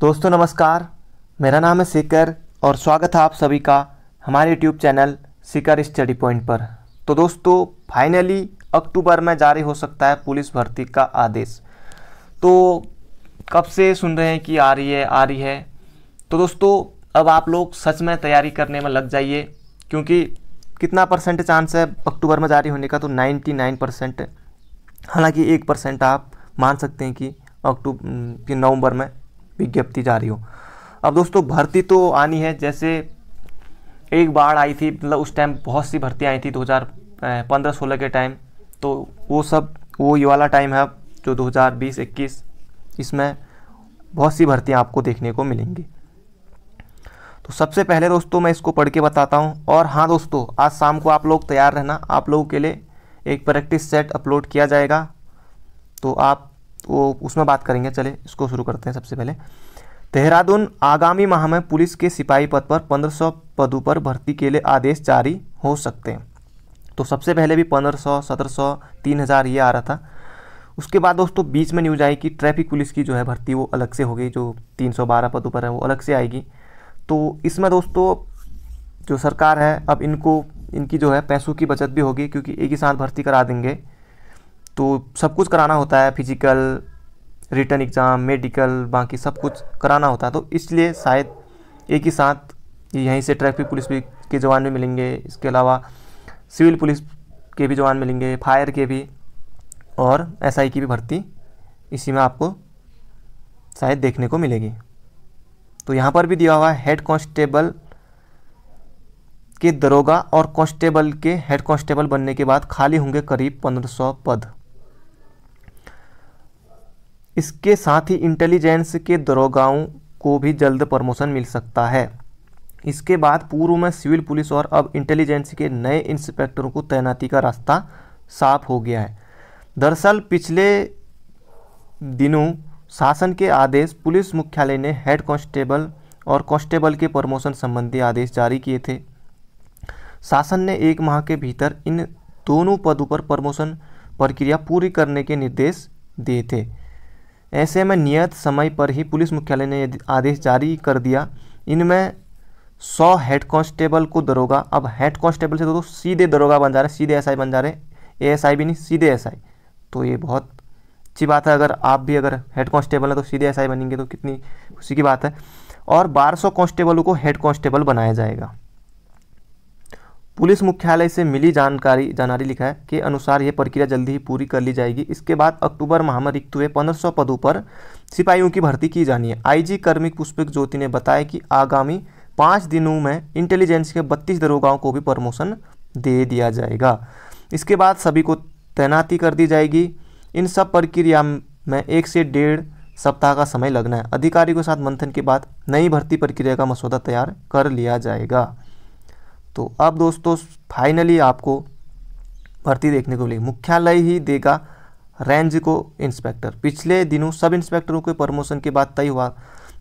दोस्तों नमस्कार मेरा नाम है सीकर और स्वागत है आप सभी का हमारे YouTube channel Sikar study point पर तो दोस्तों फाइनली अक्टूबर में जारी हो सकता है पुलिस भर्ती का आदेश तो कब से सुन रहे हैं कि आ रही है आ रही है तो दोस्तों अब आप लोग सच में तैयारी करने में लग जाइए क्योंकि कितना परसेंट चांस है अक्टूबर में जारी होने का तो 99 परसेंट हालांकि एक परसेंट आप मान सकते हैं कि अक्टूबर नवंबर में विज्ञप्ति जारी हो अब दोस्तों भर्ती तो आनी है जैसे एक बाढ़ आई थी मतलब उस टाइम बहुत सी भर्ती आई थी 2015-16 के टाइम तो वो सब वो ये वाला टाइम है जो 2020-21 इसमें बहुत सी भर्तियाँ आपको देखने को मिलेंगी तो सबसे पहले दोस्तों मैं इसको पढ़ के बताता हूँ और हाँ दोस्तों आज शाम को आप लोग तैयार रहना आप लोगों के लिए एक प्रैक्टिस सेट अपलोड किया जाएगा तो आप वो उसमें बात करेंगे चले इसको शुरू करते हैं सबसे पहले देहरादून आगामी माह में पुलिस के सिपाही पद पर 1500 पदों पर भर्ती के लिए आदेश जारी हो सकते हैं तो सबसे पहले भी 1500, 1700, 3000 ये आ रहा था उसके बाद दोस्तों बीच में न्यूज आई कि ट्रैफिक पुलिस की जो है भर्ती वो अलग से हो गई जो 312 पदों पर है वो अलग से आएगी तो इसमें दोस्तों जो सरकार है अब इनको इनकी जो है पैसों की बचत भी होगी क्योंकि एक ही साथ भर्ती करा देंगे तो सब कुछ कराना होता है फिजिकल रिटर्न एग्ज़ाम मेडिकल बाकी सब कुछ कराना होता है तो इसलिए शायद एक ही साथ यहीं से ट्रैफिक पुलिस भी के जवान भी मिलेंगे इसके अलावा सिविल पुलिस के भी जवान मिलेंगे फायर के भी और एसआई की भी भर्ती इसी में आपको शायद देखने को मिलेगी तो यहाँ पर भी दिया हुआ है हेड कांस्टेबल के दरोगा और कांस्टेबल के हेड कांस्टेबल बनने के बाद खाली होंगे करीब 1500 पद इसके साथ ही इंटेलिजेंस के दरोगाओं को भी जल्द प्रमोशन मिल सकता है इसके बाद पूर्व में सिविल पुलिस और अब इंटेलिजेंस के नए इंस्पेक्टरों को तैनाती का रास्ता साफ हो गया है दरअसल पिछले दिनों शासन के आदेश पुलिस मुख्यालय ने हेड कांस्टेबल और कांस्टेबल के प्रमोशन संबंधी आदेश जारी किए थे शासन ने एक माह के भीतर इन दोनों पदों पर प्रमोशन प्रक्रिया पूरी करने के निर्देश दिए थे ऐसे में नियत समय पर ही पुलिस मुख्यालय ने आदेश जारी कर दिया इनमें सौ हेड कांस्टेबल को दरोगा अब हेड कांस्टेबल से दो तो सीधे दरोगा बन जा रहे सीधे एसआई बन जा रहे एएसआई भी नहीं सीधे एसआई तो ये बहुत अच्छी बात है अगर आप भी अगर हेड कांस्टेबल हैं तो सीधे एसआई बनेंगे तो कितनी खुशी की बात है और 1200 कांस्टेबलों को हेड कांस्टेबल बनाया जाएगा पुलिस मुख्यालय से मिली जानकारी जानकारी लिखा है के अनुसार यह प्रक्रिया जल्दी ही पूरी कर ली जाएगी इसके बाद अक्टूबर माह में रिक्त हुए पंद्रह पदों पर सिपाहियों की भर्ती की जानी है आईजी कर्मिक पुष्पिक ज्योति ने बताया कि आगामी पाँच दिनों में इंटेलिजेंस के बत्तीस दरोगाओं को भी प्रमोशन दे दिया जाएगा इसके बाद सभी को तैनाती कर दी जाएगी इन सब प्रक्रिया में एक से डेढ़ सप्ताह का समय लगना है अधिकारी के साथ मंथन के बाद नई भर्ती प्रक्रिया का मसौदा तैयार कर लिया जाएगा तो अब दोस्तों फाइनली आपको भर्ती देखने को मिलेगी मुख्यालय ही देगा रेंज को इंस्पेक्टर पिछले दिनों सब इंस्पेक्टरों के प्रमोशन के बाद तय हुआ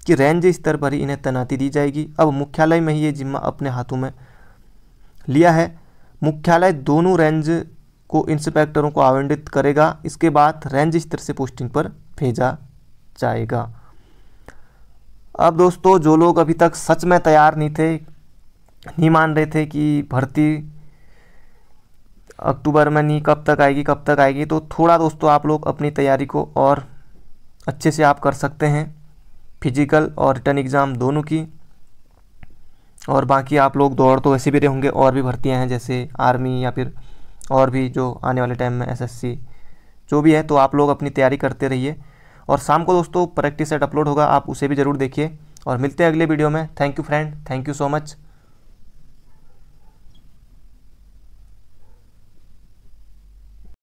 कि रेंज स्तर पर ही इन्हें तैनाती दी जाएगी अब मुख्यालय में ही ये जिम्मा अपने हाथों में लिया है मुख्यालय दोनों रेंज को इंस्पेक्टरों को आवंटित करेगा इसके बाद रेंज स्तर से पोस्टिंग पर भेजा जाएगा अब दोस्तों जो लोग अभी तक सच में तैयार नहीं थे नहीं मान रहे थे कि भर्ती अक्टूबर में नहीं कब तक आएगी कब तक आएगी तो थोड़ा दोस्तों आप लोग अपनी तैयारी को और अच्छे से आप कर सकते हैं फिजिकल और रिटर्न एग्ज़ाम दोनों की और बाकी आप लोग दौड़ तो वैसे भी रहे होंगे और भी भर्तियां हैं जैसे आर्मी या फिर और भी जो आने वाले टाइम में एसएससी जो भी है तो आप लोग अपनी तैयारी करते रहिए और शाम को दोस्तों प्रैक्टिस सेट अपलोड होगा आप उसे भी ज़रूर देखिए और मिलते हैं अगले वीडियो में thank you friend thank you so much